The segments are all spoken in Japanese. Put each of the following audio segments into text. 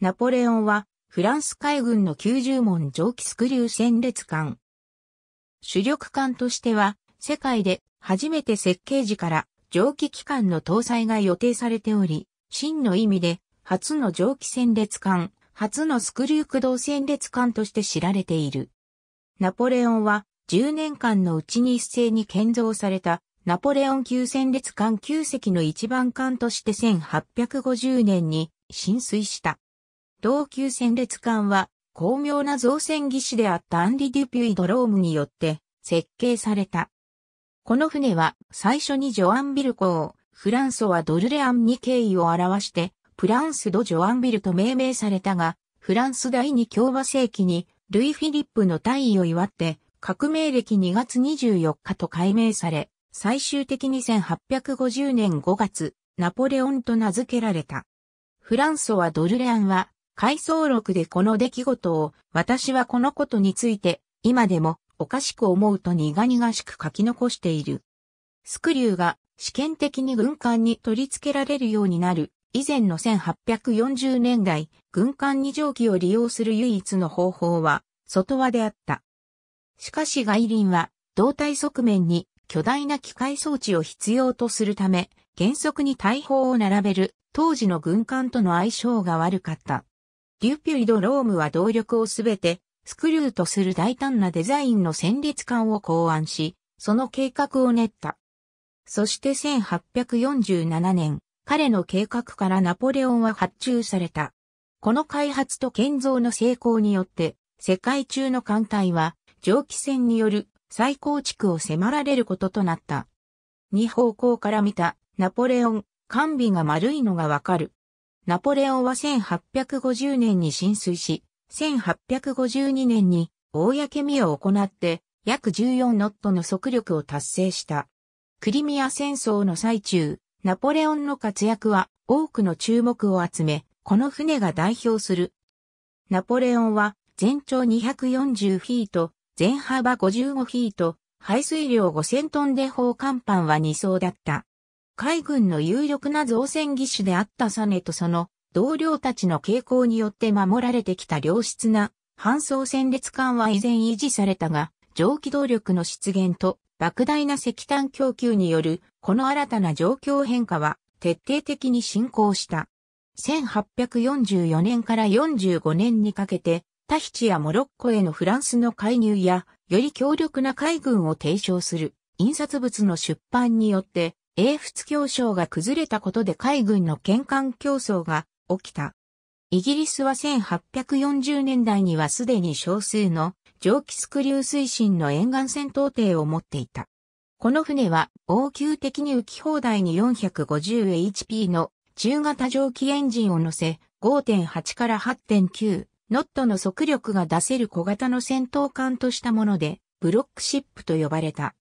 ナポレオンは、フランス海軍の90門蒸気スクリュー戦列艦。主力艦としては、世界で初めて設計時から蒸気機関の搭載が予定されており、真の意味で、初の蒸気戦列艦、初のスクリュー駆動戦列艦として知られている。ナポレオンは、10年間のうちに一斉に建造された、ナポレオン級戦列艦9隻の一番艦として1850年に浸水した。同級戦列艦は、巧妙な造船技師であったアンリ・デュピュイ・ドロームによって設計された。この船は最初にジョアンビル港、フランソはドルレアンに敬意を表して、プランス・ド・ジョアンビルと命名されたが、フランス第二共和世紀にルイ・フィリップの退位を祝って、革命歴2月24日と改名され、最終的に1850年5月、ナポレオンと名付けられた。フランソはドルレアンは回想録でこの出来事を、私はこのことについて、今でもおかしく思うと苦々しく書き残している。スクリューが試験的に軍艦に取り付けられるようになる以前の1840年代、軍艦に蒸気を利用する唯一の方法は、外輪であった。しかし外輪は、胴体側面に巨大な機械装置を必要とするため、原則に大砲を並べる当時の軍艦との相性が悪かった。デュピュイド・ロームは動力をすべてスクリューとする大胆なデザインの戦列感を考案し、その計画を練った。そして1847年、彼の計画からナポレオンは発注された。この開発と建造の成功によって、世界中の艦隊は蒸気船による再構築を迫られることとなった。二方向から見たナポレオン、艦尾が丸いのがわかる。ナポレオンは1850年に浸水し、1852年に公見を行って約14ノットの速力を達成した。クリミア戦争の最中、ナポレオンの活躍は多くの注目を集め、この船が代表する。ナポレオンは全長240フィート、全幅55フィート、排水量5000トンで砲甲板は2層だった。海軍の有力な造船技師であったサネとその同僚たちの傾向によって守られてきた良質な搬送戦列艦は依然維持されたが、蒸気動力の出現と莫大な石炭供給によるこの新たな状況変化は徹底的に進行した。1844年から45年にかけて、タヒチやモロッコへのフランスの介入や、より強力な海軍を提唱する印刷物の出版によって、英仏協商が崩れたことで海軍の県間競争が起きた。イギリスは1840年代にはすでに少数の蒸気スクリュー推進の沿岸戦闘艇を持っていた。この船は応急的に浮き放題に 450HP の中型蒸気エンジンを乗せ5.8から8.9ノットの速力が出せる小型の戦闘艦としたものでブロックシップと呼ばれた。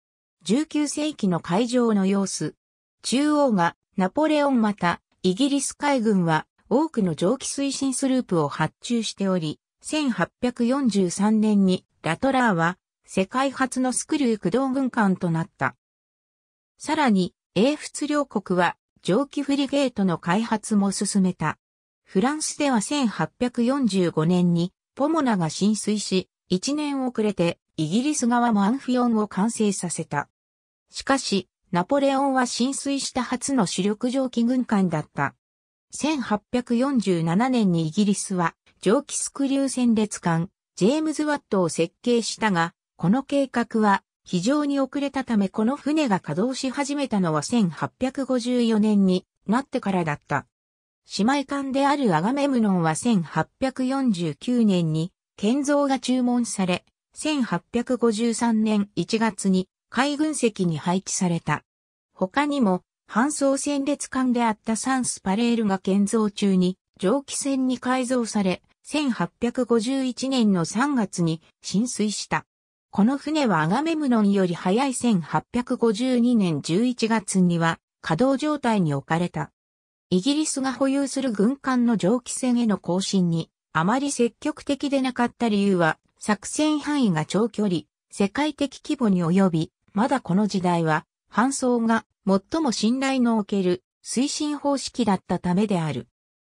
19世紀の海上の様子。中央がナポレオンまたイギリス海軍は多くの蒸気推進スループを発注しており、1843年にラトラーは世界初のスクリュー駆動軍艦となった。さらに、英仏両国は蒸気フリゲートの開発も進めた。フランスでは1845年にポモナが浸水し、1年遅れてイギリス側もアンフィオンを完成させた。しかし、ナポレオンは浸水した初の主力蒸気軍艦だった。1847年にイギリスは蒸気スクリュー戦列艦ジェームズ・ワットを設計したが、この計画は非常に遅れたためこの船が稼働し始めたのは1854年になってからだった。姉妹艦であるアガメムノンは1849年に建造が注文され、1853年1月に海軍席に配置された。他にも、搬送戦列艦であったサンスパレールが建造中に蒸気船に改造され、1851年の3月に浸水した。この船はアガメムノンより早い1852年11月には稼働状態に置かれた。イギリスが保有する軍艦の蒸気船への更新にあまり積極的でなかった理由は作戦範囲が長距離、世界的規模に及びまだこの時代は、搬送が最も信頼のおける推進方式だったためである。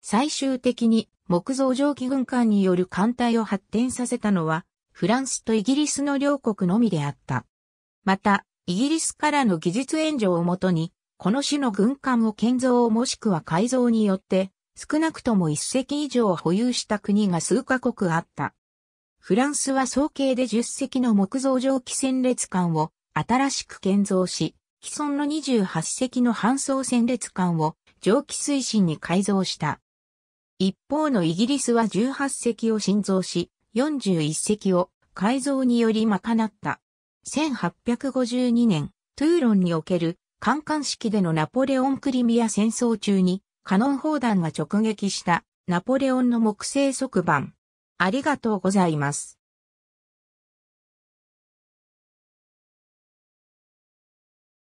最終的に木造蒸気軍艦による艦隊を発展させたのは、フランスとイギリスの両国のみであった。また、イギリスからの技術援助をもとに、この種の軍艦を建造もしくは改造によって、少なくとも一隻以上保有した国が数カ国あった。フランスは総計で10隻の木造蒸気戦列艦を新しく建造し、既存の28隻の搬送戦列艦を蒸気推進に改造した。一方のイギリスは18隻を新造し、41隻を改造により賄った。1852年、トゥーロンにおける観艦式でのナポレオンクリミア戦争中にカノン砲弾が直撃したナポレオンの木製側板。ありがとうございます。